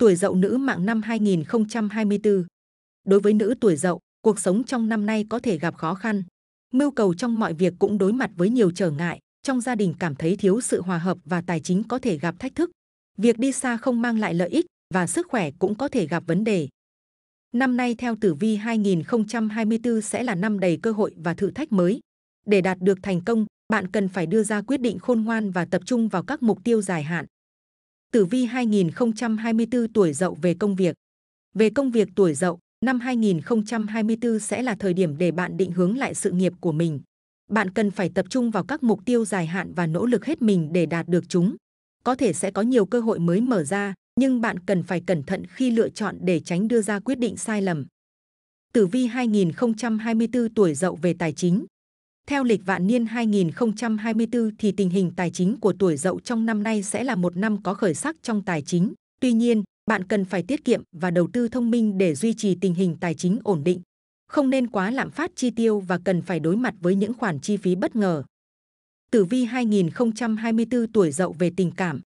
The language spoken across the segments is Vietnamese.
tuổi dậu nữ mạng năm 2024. Đối với nữ tuổi dậu, cuộc sống trong năm nay có thể gặp khó khăn. Mưu cầu trong mọi việc cũng đối mặt với nhiều trở ngại, trong gia đình cảm thấy thiếu sự hòa hợp và tài chính có thể gặp thách thức. Việc đi xa không mang lại lợi ích và sức khỏe cũng có thể gặp vấn đề. Năm nay theo tử vi 2024 sẽ là năm đầy cơ hội và thử thách mới. Để đạt được thành công, bạn cần phải đưa ra quyết định khôn ngoan và tập trung vào các mục tiêu dài hạn. Tử Vi 2024 tuổi dậu về công việc. Về công việc tuổi dậu, năm 2024 sẽ là thời điểm để bạn định hướng lại sự nghiệp của mình. Bạn cần phải tập trung vào các mục tiêu dài hạn và nỗ lực hết mình để đạt được chúng. Có thể sẽ có nhiều cơ hội mới mở ra, nhưng bạn cần phải cẩn thận khi lựa chọn để tránh đưa ra quyết định sai lầm. Tử vi 2024 tuổi dậu về tài chính. Theo lịch vạn niên 2024 thì tình hình tài chính của tuổi dậu trong năm nay sẽ là một năm có khởi sắc trong tài chính. Tuy nhiên, bạn cần phải tiết kiệm và đầu tư thông minh để duy trì tình hình tài chính ổn định. Không nên quá lạm phát chi tiêu và cần phải đối mặt với những khoản chi phí bất ngờ. Tử vi 2024 tuổi dậu về tình cảm.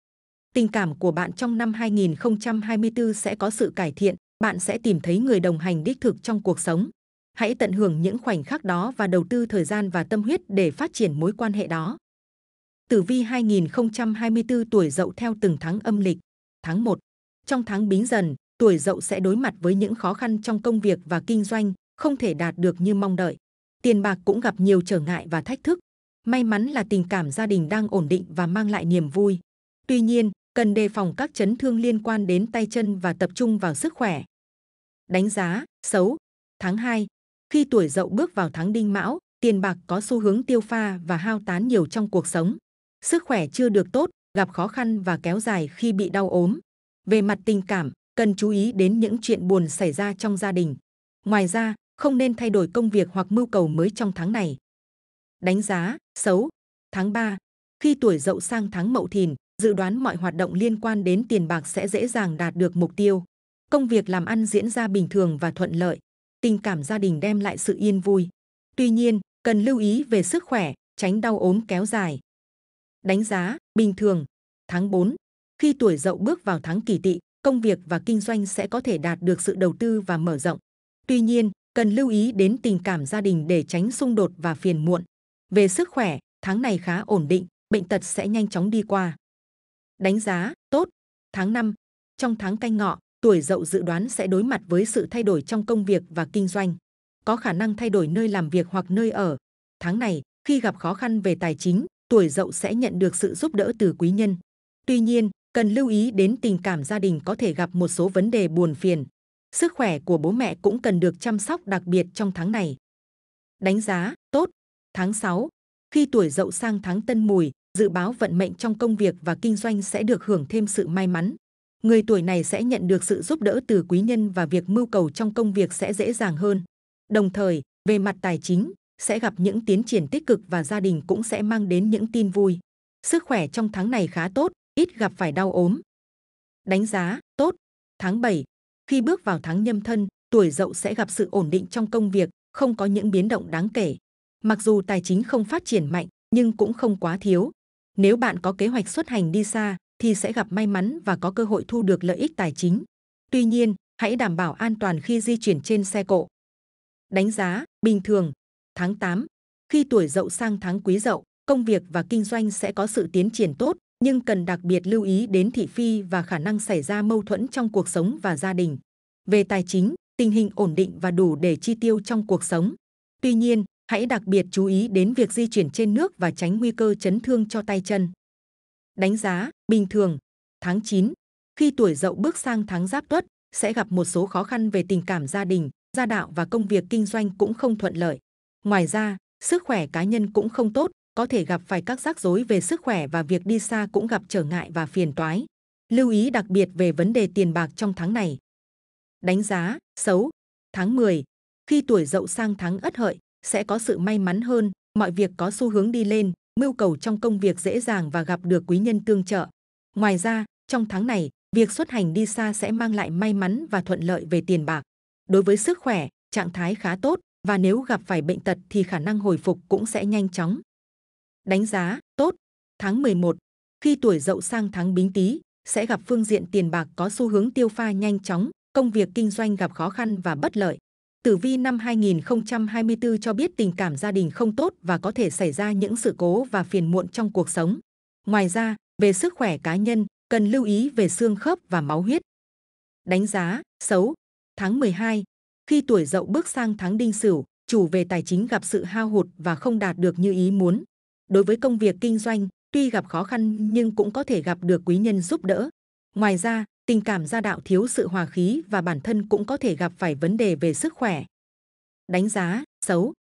Tình cảm của bạn trong năm 2024 sẽ có sự cải thiện, bạn sẽ tìm thấy người đồng hành đích thực trong cuộc sống hãy tận hưởng những khoảnh khắc đó và đầu tư thời gian và tâm huyết để phát triển mối quan hệ đó. Tử vi 2024 tuổi dậu theo từng tháng âm lịch, tháng 1. Trong tháng bính dần, tuổi dậu sẽ đối mặt với những khó khăn trong công việc và kinh doanh, không thể đạt được như mong đợi. Tiền bạc cũng gặp nhiều trở ngại và thách thức. May mắn là tình cảm gia đình đang ổn định và mang lại niềm vui. Tuy nhiên, cần đề phòng các chấn thương liên quan đến tay chân và tập trung vào sức khỏe. Đánh giá xấu Tháng 2, khi tuổi dậu bước vào tháng đinh mão, tiền bạc có xu hướng tiêu pha và hao tán nhiều trong cuộc sống. Sức khỏe chưa được tốt, gặp khó khăn và kéo dài khi bị đau ốm. Về mặt tình cảm, cần chú ý đến những chuyện buồn xảy ra trong gia đình. Ngoài ra, không nên thay đổi công việc hoặc mưu cầu mới trong tháng này. Đánh giá xấu tháng 3 khi tuổi dậu sang tháng mậu thìn, dự đoán mọi hoạt động liên quan đến tiền bạc sẽ dễ dàng đạt được mục tiêu. Công việc làm ăn diễn ra bình thường và thuận lợi tình cảm gia đình đem lại sự yên vui. Tuy nhiên, cần lưu ý về sức khỏe, tránh đau ốm kéo dài. Đánh giá, bình thường, tháng 4, khi tuổi dậu bước vào tháng kỷ tỵ, công việc và kinh doanh sẽ có thể đạt được sự đầu tư và mở rộng. Tuy nhiên, cần lưu ý đến tình cảm gia đình để tránh xung đột và phiền muộn. Về sức khỏe, tháng này khá ổn định, bệnh tật sẽ nhanh chóng đi qua. Đánh giá, tốt. Tháng 5, trong tháng canh ngọ, tuổi dậu dự đoán sẽ đối mặt với sự thay đổi trong công việc và kinh doanh. Có khả năng thay đổi nơi làm việc hoặc nơi ở. Tháng này, khi gặp khó khăn về tài chính, tuổi dậu sẽ nhận được sự giúp đỡ từ quý nhân. Tuy nhiên, cần lưu ý đến tình cảm gia đình có thể gặp một số vấn đề buồn phiền. Sức khỏe của bố mẹ cũng cần được chăm sóc đặc biệt trong tháng này. Đánh giá, tốt. Tháng 6, khi tuổi dậu sang tháng tân mùi, dự báo vận mệnh trong công việc và kinh doanh sẽ được hưởng thêm sự may mắn người tuổi này sẽ nhận được sự giúp đỡ từ quý nhân và việc mưu cầu trong công việc sẽ dễ dàng hơn. Đồng thời, về mặt tài chính, sẽ gặp những tiến triển tích cực và gia đình cũng sẽ mang đến những tin vui. Sức khỏe trong tháng này khá tốt, ít gặp phải đau ốm. Đánh giá, tốt. Tháng 7, khi bước vào tháng nhâm thân, tuổi dậu sẽ gặp sự ổn định trong công việc, không có những biến động đáng kể. Mặc dù tài chính không phát triển mạnh, nhưng cũng không quá thiếu. Nếu bạn có kế hoạch xuất hành đi xa, thì sẽ gặp may mắn và có cơ hội thu được lợi ích tài chính. Tuy nhiên, hãy đảm bảo an toàn khi di chuyển trên xe cộ. Đánh giá, bình thường, tháng 8, khi tuổi dậu sang tháng quý dậu, công việc và kinh doanh sẽ có sự tiến triển tốt, nhưng cần đặc biệt lưu ý đến thị phi và khả năng xảy ra mâu thuẫn trong cuộc sống và gia đình. Về tài chính, tình hình ổn định và đủ để chi tiêu trong cuộc sống. Tuy nhiên, hãy đặc biệt chú ý đến việc di chuyển trên nước và tránh nguy cơ chấn thương cho tay chân. Đánh giá, bình thường, tháng 9, khi tuổi dậu bước sang tháng giáp tuất, sẽ gặp một số khó khăn về tình cảm gia đình, gia đạo và công việc kinh doanh cũng không thuận lợi. Ngoài ra, sức khỏe cá nhân cũng không tốt, có thể gặp phải các rắc rối về sức khỏe và việc đi xa cũng gặp trở ngại và phiền toái. Lưu ý đặc biệt về vấn đề tiền bạc trong tháng này. Đánh giá, xấu, tháng 10, khi tuổi dậu sang tháng ất hợi, sẽ có sự may mắn hơn, mọi việc có xu hướng đi lên, mưu cầu trong công việc dễ dàng và gặp được quý nhân tương trợ. Ngoài ra, trong tháng này, việc xuất hành đi xa sẽ mang lại may mắn và thuận lợi về tiền bạc. Đối với sức khỏe, trạng thái khá tốt và nếu gặp phải bệnh tật thì khả năng hồi phục cũng sẽ nhanh chóng. Đánh giá, tốt. Tháng 11, khi tuổi dậu sang tháng bính tý, sẽ gặp phương diện tiền bạc có xu hướng tiêu pha nhanh chóng, công việc kinh doanh gặp khó khăn và bất lợi, Tử Vi năm 2024 cho biết tình cảm gia đình không tốt và có thể xảy ra những sự cố và phiền muộn trong cuộc sống. Ngoài ra, về sức khỏe cá nhân, cần lưu ý về xương khớp và máu huyết. Đánh giá xấu tháng 12 khi tuổi dậu bước sang tháng đinh sửu, chủ về tài chính gặp sự hao hụt và không đạt được như ý muốn. Đối với công việc kinh doanh, tuy gặp khó khăn nhưng cũng có thể gặp được quý nhân giúp đỡ, Ngoài ra, tình cảm gia đạo thiếu sự hòa khí và bản thân cũng có thể gặp phải vấn đề về sức khỏe. Đánh giá xấu